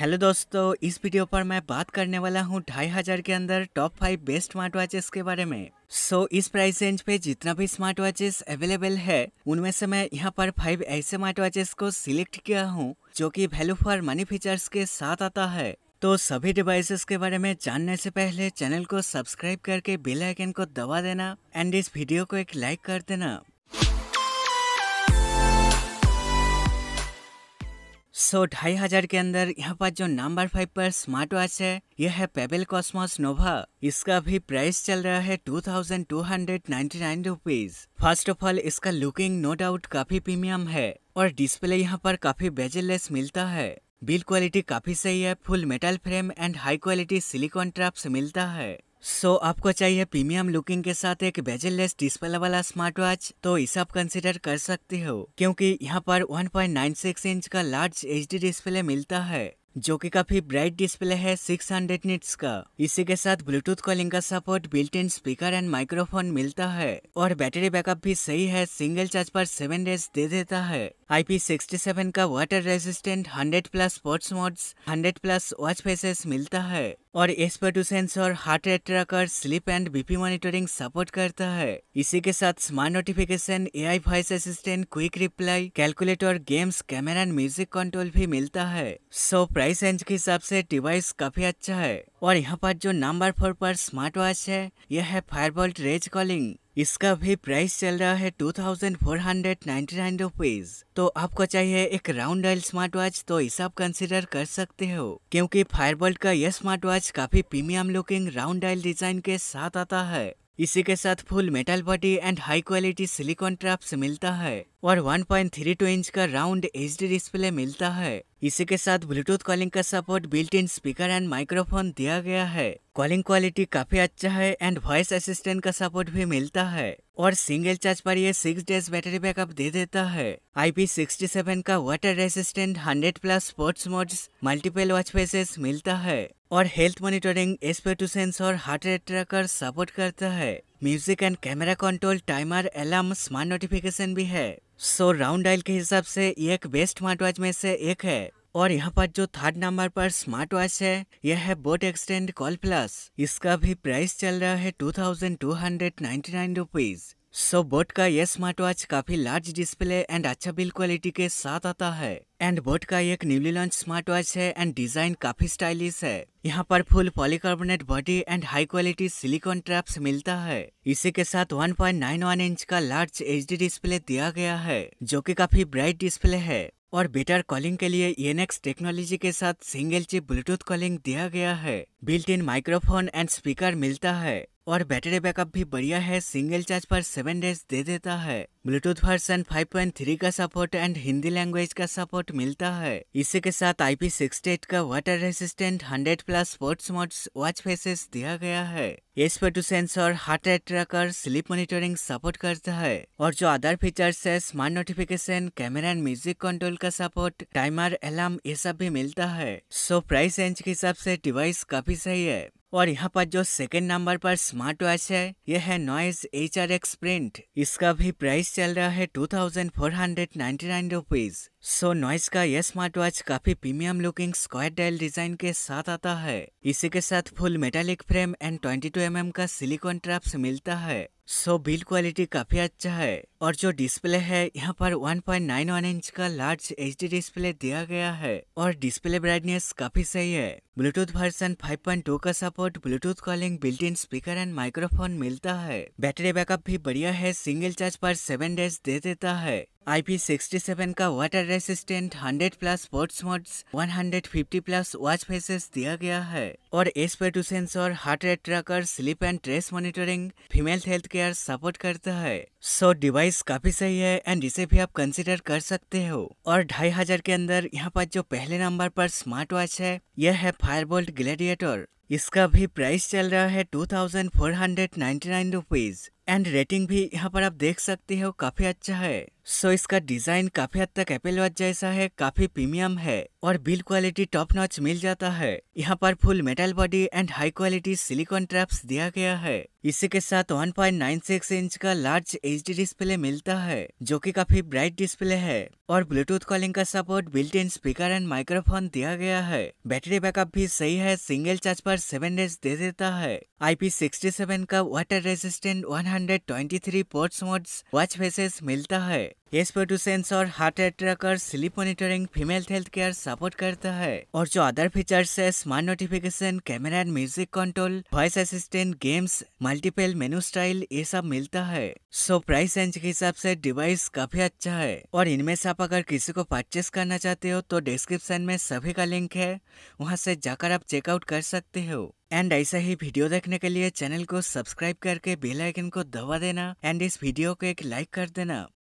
hello दोस्तों इस video पर मैं बात करने वाला हूँ ढाई हज़ार के अंदर top five best smart watches के बारे में सो so, इस प्राइस रेंज पे जितना भी स्मार्ट वॉचेस अवेलेबल है उनमें से मैं यहाँ पर फाइव ऐसे स्मार्ट वॉचेस को सिलेक्ट किया हूँ जो कि वैल्यू फॉर मनी फीचर्स के साथ आता है तो सभी डिवाइसेस के बारे में जानने से पहले चैनल को सब्सक्राइब करके बेल आइकन को दबा देना एंड इस वीडियो को एक लाइक कर देना सो ढाई हजार के अंदर यहाँ पर जो नंबर फाइव पर स्मार्ट वॉच है यह है पेबल कॉस्मोस नोवा इसका भी प्राइस चल रहा है two thousand two hundred ninety nine rupees first of all इसका लुकिंग नो डाउट काफी प्रीमियम है और डिस्प्ले यहाँ पर काफी बेजरलेस मिलता है बिल्ड क्वालिटी काफी सही है full metal frame and high quality silicone straps मिलता है सो so, आपको चाहिए प्रीमियम लुकिंग के साथ एक बेजललेस डिस्प्ले वाला स्मार्ट वॉच तो इसे आप कंसिडर कर सकते हो क्योंकि यहाँ पर 1.96 इंच का लार्ज एच डिस्प्ले मिलता है जो कि काफी ब्राइट डिस्प्ले है 600 हंड्रेड निट्स का इसी के साथ ब्लूटूथ कॉलिंग का support built in speaker and microphone मिलता है और बैटरी बैकअप भी सही है सिंगल चार्ज पर सेवन डेज दे देता है IP67 का water resistant 100 plus sports modes 100 plus watch faces मिलता है और SPO two sensor heart rate tracker sleep and BP monitoring support करता है इसी के साथ smart notification AI voice assistant quick reply calculator games camera and music control भी मिलता है सो प्राइस रेंज के हिसाब से डिवाइस काफी अच्छा है और यहाँ पर जो नंबर फोर पर स्मार्ट वॉच है यह है फायरबोल्ट रेज कॉलिंग इसका भी प्राइस चल रहा है two thousand four hundred ninety nine rupees तो आपको चाहिए एक राउंड आइल स्मार्ट वॉच तो इसे आप कंसिडर कर सकते हो क्योंकि फायरबोल्ट का यह स्मार्ट वॉच काफी premium looking round dial design के साथ आता है इसी के साथ full metal body and high quality silicone straps मिलता है और 1.32 इंच का राउंड एच डिस्प्ले मिलता है इसी के साथ ब्लूटूथ कॉलिंग का support built in speaker and microphone दिया गया है कॉलिंग क्वालिटी काफी अच्छा है एंड वॉइस असिस्टेंट का सपोर्ट भी मिलता है और सिंगल चार्ज पर यह सिक्स डेज बैटरी बैकअप दे देता है आई सिक्सटी सेवन का water resistant hundred plus sports mode multiple watch faces मिलता है और health monitoring SPO two sensor heart rate tracker support करता है music and camera control timer alarm smart notification भी है सो राउंड डायल के हिसाब से ये एक बेस्ट स्मार्ट वॉच में से एक है और यहाँ पर जो थर्ड नंबर पर स्मार्ट वॉच है यह है बोट एक्सटेंड कॉल प्लस इसका भी प्राइस चल रहा है two thousand two hundred ninety nine rupees so so, Boat का ये स्मार्ट वॉच काफी लार्ज डिस्प्ले एंड अच्छा बिल्ड क्वालिटी के साथ आता है एंड बोट का एक न्यूली लॉन्च स्मार्ट वॉच है एंड डिजाइन काफी स्टाइलिश है यहाँ पर full polycarbonate body and high quality silicone straps मिलता है इसी के साथ 1.91 इंच का लार्ज एच डिस्प्ले दिया गया है जो की काफी ब्राइट डिस्प्ले है और बेटर कॉलिंग के लिए एनएक्स e टेक्नोलॉजी के साथ सिंगल चिप ब्लूटूथ कॉलिंग दिया गया है built in microphone and speaker मिलता है और बैटरी बैकअप भी बढ़िया है सिंगल चार्ज पर सेवन डेज दे देता है ब्लूटूथ वर्सन 5.3 का सपोर्ट एंड हिंदी लैंग्वेज का सपोर्ट मिलता है इसी के साथ आई पी का water resistant 100 plus sports modes watch faces दिया गया है two sensor heart rate tracker sleep monitoring support करता है और जो अदर फीचर्स है smart notification camera and music control का सपोर्ट टाइमर अलार्म ये सब भी मिलता है सो प्राइस रेंज के हिसाब से डिवाइस काफी सही है और यहाँ पर जो सेकेंड नंबर पर स्मार्ट वॉच है यह है Noise H R X print इसका भी प्राइस चल रहा है two thousand four hundred ninety nine rupees so Noise का यह स्मार्ट वॉच काफी premium looking square dial design के साथ आता है इसी के साथ full metallic frame and 22 two mm का सिलिकॉन ट्रैप्स मिलता है सो बिल्ड क्वालिटी काफी अच्छा है और जो डिस्प्ले है यहाँ पर 1.91 इंच का लार्ज एच डिस्प्ले दिया गया है और डिस्प्ले ब्राइटनेस काफी सही है ब्लूटूथ वर्जन 5.2 का support Bluetooth calling built in speaker and microphone मिलता है बैटरी बैकअप भी बढ़िया है सिंगल चार्ज पर सेवन डेज दे देता है IP67 का water resistant 100 plus sports modes 150 plus watch faces दिया गया है और S two sensor heart rate tracker sleep and stress monitoring female health care support करता है सो so, डिवाइस काफी सही है एंड इसे भी आप कंसिडर कर सकते हो और ढाई हजार के अंदर यहाँ पर जो पहले नंबर पर स्मार्ट वॉच है यह है फायरबोल्ट ग्लेडिएटर इसका भी प्राइस चल रहा है two thousand four hundred ninety nine rupees and rating भी यहाँ पर आप देख सकते हो काफी अच्छा है सो so, इसका डिजाइन काफी हद तक एपल वॉच जैसा है काफी प्रीमियम है और बिल्ड क्वालिटी टॉप नॉच मिल जाता है यहाँ पर full metal body and high quality silicone straps दिया गया है इसी के साथ 1.96 इंच का लार्ज एच डिस्प्ले मिलता है जो कि काफी ब्राइट डिस्प्ले है और ब्लूटूथ कॉलिंग का support built in speaker and microphone दिया गया है बैटरी बैकअप भी सही है सिंगल चार्ज पर सेवन डेज दे देता है आई पी का water resistant one hundred twenty three sports modes watch faces मिलता है SpO sensor heart rate tracker sleep monitoring female health care support करता है और जो अदर फीचर्स है smart notification camera and music control voice assistant games multiple menu style ये सब मिलता है सो प्राइस रेंज के हिसाब से डिवाइस काफी अच्छा है और इनमें से आप अगर किसी को परचेस करना चाहते हो तो डिस्क्रिप्शन में सभी का लिंक है वहाँ से जाकर आप चेकआउट कर सकते हो एंड ऐसा ही वीडियो देखने के लिए चैनल को सब्सक्राइब करके बेल आइकन को दबा देना एंड इस वीडियो को एक लाइक कर देना